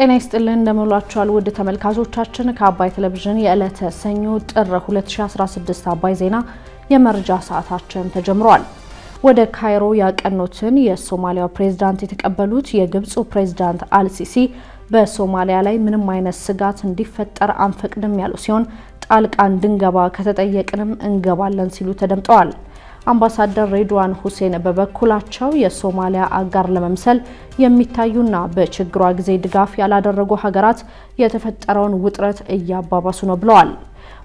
ጤና ይስጥልን እንደምሏችኋል ውድ ተመልካቾቻችን፣ ከአባይ ቴሌቪዥን የዕለተ ሰኞ ጥር 2016 አባይ ዜና የመረጃ ሰዓታችን ተጀምሯል። ወደ ካይሮ ያቀኑትን የሶማሊያው ፕሬዝዳንት የተቀበሉት የግብፁ ፕሬዝዳንት አልሲሲ በሶማሊያ ላይ ምንም አይነት ስጋት እንዲፈጠር አንፈቅድም ያሉ ሲሆን ጣልቃ እንድንገባ ከተጠየቅንም እንገባለን ሲሉ ተደምጠዋል። አምባሳደር ሬድዋን ሁሴን በበኩላቸው የሶማሊያ አጋር ለመምሰል የሚታዩና በችግሯ ጊዜ ድጋፍ ያላደረጉ ሀገራት የተፈጠረውን ውጥረት እያባባሱ ነው ብለዋል።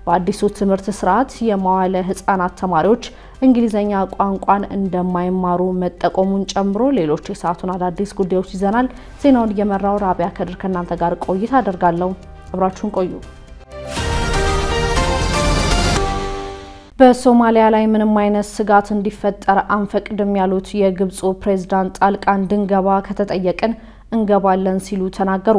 በአዲሱ ትምህርት ስርዓት የመዋለ ህጻናት ተማሪዎች እንግሊዝኛ ቋንቋን እንደማይማሩ መጠቆሙን ጨምሮ ሌሎች የሰዓቱን አዳዲስ ጉዳዮች ይዘናል። ዜናውን እየመራው ራቢያ ከድር ከእናንተ ጋር ቆይታ አደርጋለሁ። አብራችሁን ቆዩ። በሶማሊያ ላይ ምንም አይነት ስጋት እንዲፈጠር አንፈቅድም ያሉት የግብፁ ፕሬዝዳንት ጣልቃ እንድንገባ ከተጠየቅን እንገባለን ሲሉ ተናገሩ።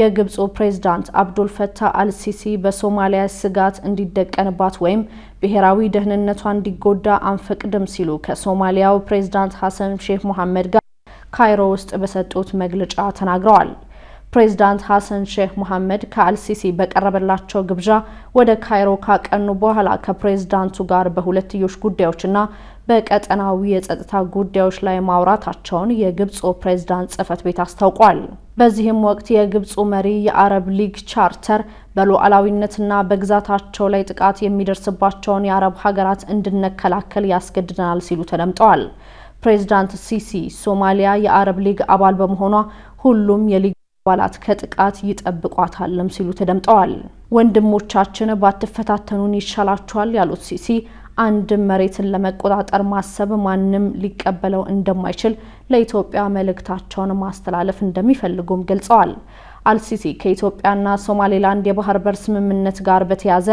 የግብፁ ፕሬዝዳንት አብዶልፈታህ አልሲሲ በሶማሊያ ስጋት እንዲደቀንባት ወይም ብሔራዊ ደህንነቷ እንዲጎዳ አንፈቅድም ሲሉ ከሶማሊያው ፕሬዝዳንት ሐሰን ሼህ መሐመድ ጋር ካይሮ ውስጥ በሰጡት መግለጫ ተናግረዋል። ፕሬዚዳንት ሐሰን ሼህ መሐመድ ከአልሲሲ በቀረበላቸው ግብዣ ወደ ካይሮ ካቀኑ በኋላ ከፕሬዝዳንቱ ጋር በሁለትዮሽ ጉዳዮችና በቀጠናዊ የጸጥታ ጉዳዮች ላይ ማውራታቸውን የግብፁ ፕሬዝዳንት ጽህፈት ቤት አስታውቋል። በዚህም ወቅት የግብፁ መሪ የአረብ ሊግ ቻርተር በሉዓላዊነትና በግዛታቸው ላይ ጥቃት የሚደርስባቸውን የአረብ ሀገራት እንድንከላከል ያስገድደናል ሲሉ ተደምጠዋል። ፕሬዝዳንት ሲሲ ሶማሊያ የአረብ ሊግ አባል በመሆኗ ሁሉም የሊግ አባላት ከጥቃት ይጠብቋታልም ሲሉ ተደምጠዋል። ወንድሞቻችን ባትፈታተኑን ይሻላችኋል ያሉት ሲሲ አንድም መሬትን ለመቆጣጠር ማሰብ ማንም ሊቀበለው እንደማይችል ለኢትዮጵያ መልእክታቸውን ማስተላለፍ እንደሚፈልጉም ገልጸዋል። አልሲሲ ከኢትዮጵያና ሶማሌላንድ የባህር በር ስምምነት ጋር በተያያዘ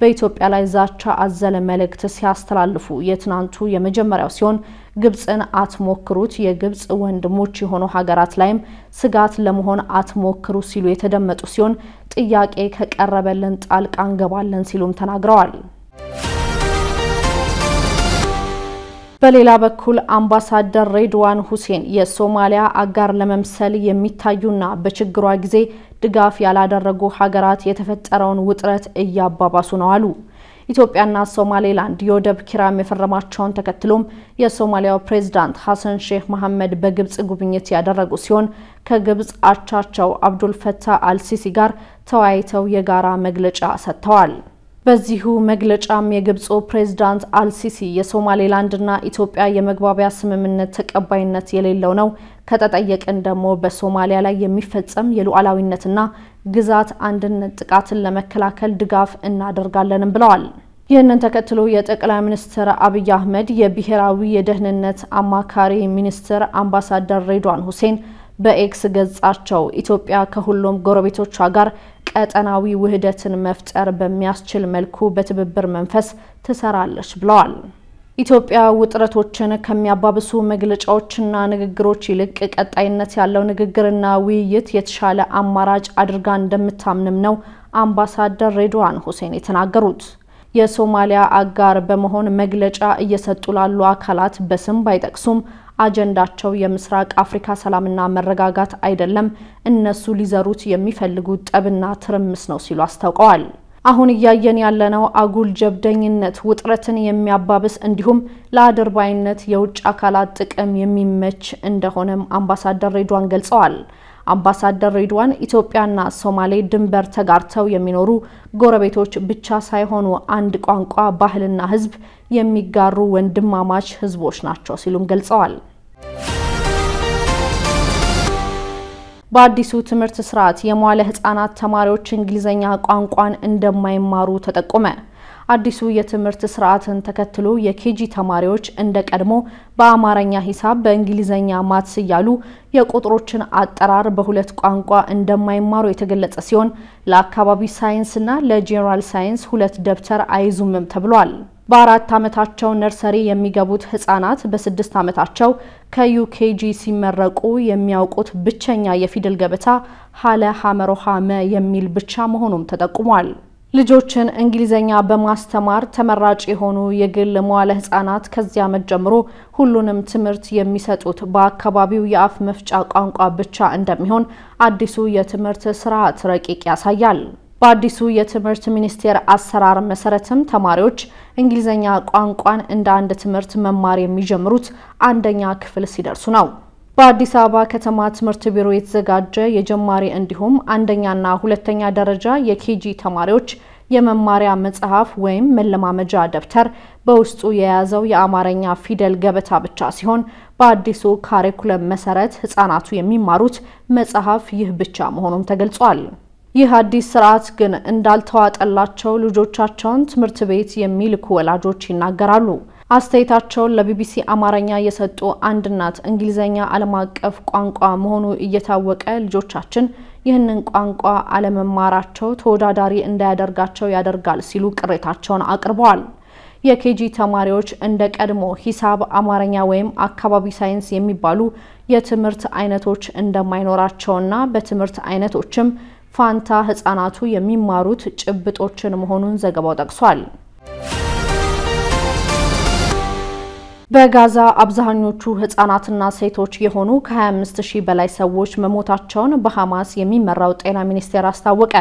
በኢትዮጵያ ላይ ዛቻ አዘለ መልእክት ሲያስተላልፉ የትናንቱ የመጀመሪያው ሲሆን ግብጽን አትሞክሩት፣ የግብጽ ወንድሞች የሆኑ ሀገራት ላይም ስጋት ለመሆን አትሞክሩ ሲሉ የተደመጡ ሲሆን ጥያቄ ከቀረበልን ጣልቃ እንገባለን ሲሉም ተናግረዋል። በሌላ በኩል አምባሳደር ሬድዋን ሁሴን የሶማሊያ አጋር ለመምሰል የሚታዩና በችግሯ ጊዜ ድጋፍ ያላደረጉ ሀገራት የተፈጠረውን ውጥረት እያባባሱ ነው አሉ። ኢትዮጵያና ሶማሌላንድ የወደብ ኪራይም የፈረማቸውን ተከትሎም የሶማሊያው ፕሬዝዳንት ሐሰን ሼህ መሐመድ በግብጽ ጉብኝት ያደረጉ ሲሆን ከግብጽ አቻቸው አብዱልፈታህ አልሲሲ ጋር ተወያይተው የጋራ መግለጫ ሰጥተዋል። በዚሁ መግለጫም የግብፁ ፕሬዝዳንት አልሲሲ የሶማሌላንድና ኢትዮጵያ የመግባቢያ ስምምነት ተቀባይነት የሌለው ነው፣ ከተጠየቅን ደግሞ በሶማሊያ ላይ የሚፈጸም የሉዓላዊነትና ግዛት አንድነት ጥቃትን ለመከላከል ድጋፍ እናደርጋለንም ብለዋል። ይህንን ተከትሎ የጠቅላይ ሚኒስትር አብይ አህመድ የብሔራዊ የደህንነት አማካሪ ሚኒስትር አምባሳደር ሬድዋን ሁሴን በኤክስ ገጻቸው ኢትዮጵያ ከሁሉም ጎረቤቶቿ ጋር ቀጠናዊ ውህደትን መፍጠር በሚያስችል መልኩ በትብብር መንፈስ ትሰራለች ብለዋል። ኢትዮጵያ ውጥረቶችን ከሚያባብሱ መግለጫዎችና ንግግሮች ይልቅ ቀጣይነት ያለው ንግግርና ውይይት የተሻለ አማራጭ አድርጋ እንደምታምንም ነው አምባሳደር ሬድዋን ሁሴን የተናገሩት። የሶማሊያ አጋር በመሆን መግለጫ እየሰጡ ላሉ አካላት በስም ባይጠቅሱም አጀንዳቸው የምስራቅ አፍሪካ ሰላምና መረጋጋት አይደለም፣ እነሱ ሊዘሩት የሚፈልጉት ጠብና ትርምስ ነው ሲሉ አስታውቀዋል። አሁን እያየን ያለነው አጉል ጀብደኝነት ውጥረትን የሚያባብስ እንዲሁም ለአድርባይነት የውጭ አካላት ጥቅም የሚመች እንደሆነም አምባሳደር ሬድዋን ገልጸዋል። አምባሳደር ሪድዋን ኢትዮጵያና ሶማሌ ድንበር ተጋርተው የሚኖሩ ጎረቤቶች ብቻ ሳይሆኑ አንድ ቋንቋ፣ ባህልና ሕዝብ የሚጋሩ ወንድማማች ህዝቦች ናቸው ሲሉም ገልጸዋል። በአዲሱ ትምህርት ስርዓት የመዋለ ህጻናት ተማሪዎች እንግሊዝኛ ቋንቋን እንደማይማሩ ተጠቆመ። አዲሱ የትምህርት ስርዓትን ተከትሎ የኬጂ ተማሪዎች እንደ ቀድሞ በአማርኛ ሂሳብ፣ በእንግሊዝኛ ማትስ እያሉ የቁጥሮችን አጠራር በሁለት ቋንቋ እንደማይማሩ የተገለጸ ሲሆን ለአካባቢ ሳይንስና ለጄኔራል ሳይንስ ሁለት ደብተር አይዙምም ተብሏል። በአራት ዓመታቸው ነርሰሪ የሚገቡት ህጻናት በስድስት ዓመታቸው ከዩኬጂ ሲመረቁ የሚያውቁት ብቸኛ የፊደል ገበታ ሀለ ሀመሮሃመ የሚል ብቻ መሆኑም ተጠቁሟል። ልጆችን እንግሊዘኛ በማስተማር ተመራጭ የሆኑ የግል መዋለ ህጻናት ከዚህ ዓመት ጀምሮ ሁሉንም ትምህርት የሚሰጡት በአካባቢው የአፍ መፍጫ ቋንቋ ብቻ እንደሚሆን አዲሱ የትምህርት ስርዓት ረቂቅ ያሳያል። በአዲሱ የትምህርት ሚኒስቴር አሰራር መሰረትም ተማሪዎች እንግሊዘኛ ቋንቋን እንደ አንድ ትምህርት መማር የሚጀምሩት አንደኛ ክፍል ሲደርሱ ነው። በአዲስ አበባ ከተማ ትምህርት ቢሮ የተዘጋጀ የጀማሪ እንዲሁም አንደኛና ሁለተኛ ደረጃ የኬጂ ተማሪዎች የመማሪያ መጽሐፍ ወይም መለማመጃ ደብተር በውስጡ የያዘው የአማርኛ ፊደል ገበታ ብቻ ሲሆን በአዲሱ ካሪኩለም መሰረት ህጻናቱ የሚማሩት መጽሐፍ ይህ ብቻ መሆኑም ተገልጿል። ይህ አዲስ ስርዓት ግን እንዳልተዋጠላቸው ልጆቻቸውን ትምህርት ቤት የሚልኩ ወላጆች ይናገራሉ። አስተያየታቸውን ለቢቢሲ አማርኛ የሰጡ አንድ እናት እንግሊዝኛ ዓለም አቀፍ ቋንቋ መሆኑ እየታወቀ ልጆቻችን ይህንን ቋንቋ አለመማራቸው ተወዳዳሪ እንዳያደርጋቸው ያደርጋል ሲሉ ቅሬታቸውን አቅርበዋል። የኬጂ ተማሪዎች እንደ ቀድሞ ሂሳብ፣ አማርኛ ወይም አካባቢ ሳይንስ የሚባሉ የትምህርት አይነቶች እንደማይኖራቸውና በትምህርት አይነቶችም ፋንታ ህጻናቱ የሚማሩት ጭብጦችን መሆኑን ዘገባው ጠቅሷል። በጋዛ አብዛኞቹ ህጻናትና ሴቶች የሆኑ ከ25 ሺህ በላይ ሰዎች መሞታቸውን በሐማስ የሚመራው ጤና ሚኒስቴር አስታወቀ።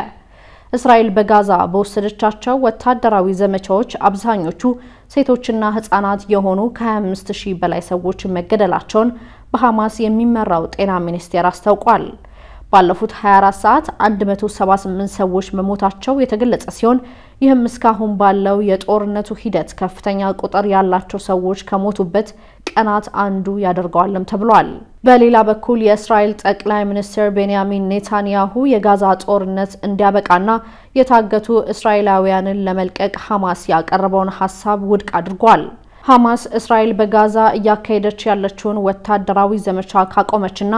እስራኤል በጋዛ በወሰደቻቸው ወታደራዊ ዘመቻዎች አብዛኞቹ ሴቶችና ህጻናት የሆኑ ከ25 ሺህ በላይ ሰዎች መገደላቸውን በሐማስ የሚመራው ጤና ሚኒስቴር አስታውቋል። ባለፉት 24 ሰዓት 178 ሰዎች መሞታቸው የተገለጸ ሲሆን ይህም እስካሁን ባለው የጦርነቱ ሂደት ከፍተኛ ቁጥር ያላቸው ሰዎች ከሞቱበት ቀናት አንዱ ያደርገዋልም ተብሏል። በሌላ በኩል የእስራኤል ጠቅላይ ሚኒስትር ቤንያሚን ኔታንያሁ የጋዛ ጦርነት እንዲያበቃና የታገቱ እስራኤላውያንን ለመልቀቅ ሐማስ ያቀረበውን ሐሳብ ውድቅ አድርጓል። ሐማስ እስራኤል በጋዛ እያካሄደች ያለችውን ወታደራዊ ዘመቻ ካቆመችና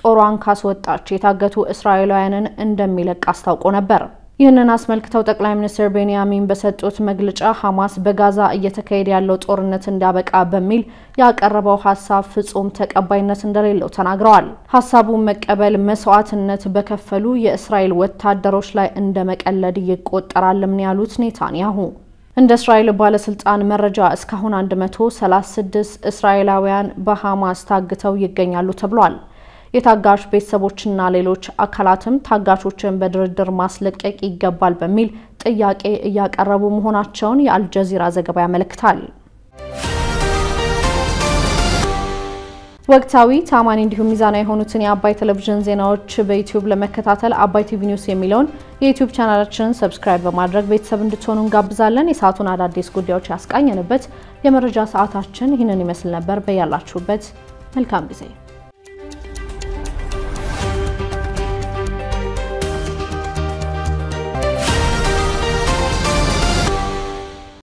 ጦሯን ካስወጣች የታገቱ እስራኤላውያንን እንደሚለቅ አስታውቆ ነበር። ይህንን አስመልክተው ጠቅላይ ሚኒስትር ቤንያሚን በሰጡት መግለጫ ሐማስ በጋዛ እየተካሄደ ያለው ጦርነት እንዳበቃ በሚል ያቀረበው ሀሳብ ፍጹም ተቀባይነት እንደሌለው ተናግረዋል። ሀሳቡን መቀበል መስዋዕትነት በከፈሉ የእስራኤል ወታደሮች ላይ እንደ መቀለድ ይቆጠራልም ያሉት ኔታንያሁ። እንደ እስራኤል ባለስልጣን መረጃ እስካሁን 136 እስራኤላውያን በሐማስ ታግተው ይገኛሉ ተብሏል። የታጋሽ ቤተሰቦችና ሌሎች አካላትም ታጋቾችን በድርድር ማስለቀቅ ይገባል በሚል ጥያቄ እያቀረቡ መሆናቸውን የአልጀዚራ ዘገባ ያመለክታል። ወቅታዊ ታማኝ እንዲሁም ሚዛናዊ የሆኑትን የአባይ ቴሌቪዥን ዜናዎች በዩቲዩብ ለመከታተል አባይ ቲቪ ኒውስ የሚለውን የዩቲዩብ ቻናላችንን ሰብስክራይብ በማድረግ ቤተሰብ እንድትሆኑ እንጋብዛለን። የሰዓቱን አዳዲስ ጉዳዮች ያስቃኘንበት የመረጃ ሰዓታችን ይህንን ይመስል ነበር። በያላችሁበት መልካም ጊዜ